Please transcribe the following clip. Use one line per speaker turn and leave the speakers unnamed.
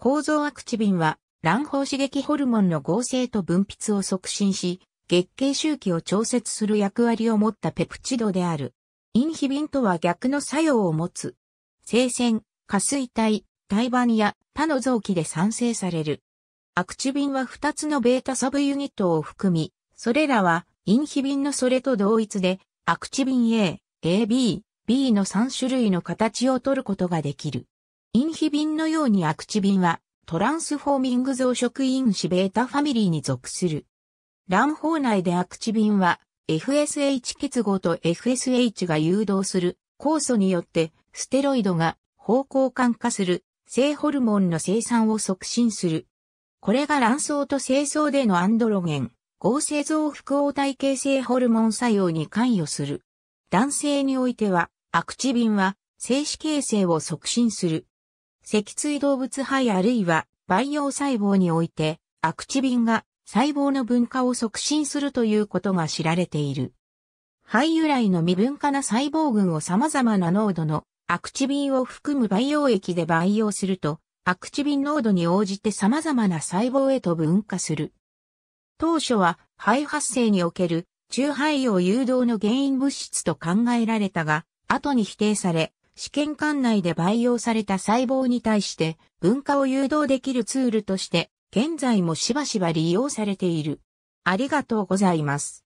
構造アクチビンは卵胞刺激ホルモンの合成と分泌を促進し、月経周期を調節する役割を持ったペプチドである。インヒビンとは逆の作用を持つ。生鮮、下水体、胎盤や他の臓器で産生される。アクチビンは2つのベータサブユニットを含み、それらはインヒビンのそれと同一で、アクチビン A、AB、B の3種類の形を取ることができる。インヒビンのようにアクチビンは、トランスフォーミング増殖因子ベータファミリーに属する。卵胞内でアクチビンは、FSH 結合と FSH が誘導する酵素によってステロイドが方向感化する性ホルモンの生産を促進する。これが卵巣と精巣でのアンドロゲン、合成増複応体形性ホルモン作用に関与する。男性においては、アクチビンは、精子形成を促進する。脊椎動物肺あるいは培養細胞において、アクチビンが細胞の分化を促進するということが知られている。肺由来の未分化な細胞群を様々な濃度のアクチビンを含む培養液で培養すると、アクチビン濃度に応じて様々な細胞へと分化する。当初は肺発生における中肺葉誘導の原因物質と考えられたが、後に否定され、試験管内で培養された細胞に対して分化を誘導できるツールとして現在もしばしば利用されている。ありがとう
ございます。